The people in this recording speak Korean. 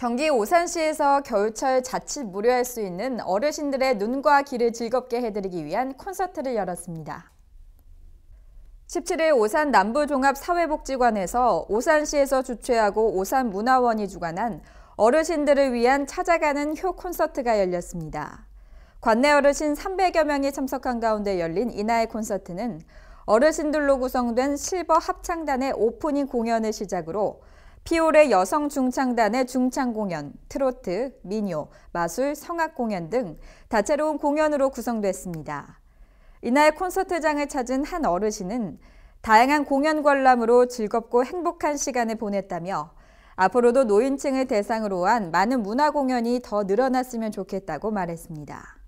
경기 오산시에서 겨울철 자칫 무료할 수 있는 어르신들의 눈과 귀를 즐겁게 해드리기 위한 콘서트를 열었습니다. 17일 오산 남부종합사회복지관에서 오산시에서 주최하고 오산문화원이 주관한 어르신들을 위한 찾아가는 효 콘서트가 열렸습니다. 관내 어르신 300여 명이 참석한 가운데 열린 이날 콘서트는 어르신들로 구성된 실버 합창단의 오프닝 공연을 시작으로 피올의 여성 중창단의 중창 공연, 트로트, 민요, 마술, 성악 공연 등 다채로운 공연으로 구성됐습니다. 이날 콘서트장을 찾은 한 어르신은 다양한 공연 관람으로 즐겁고 행복한 시간을 보냈다며 앞으로도 노인층을 대상으로 한 많은 문화 공연이 더 늘어났으면 좋겠다고 말했습니다.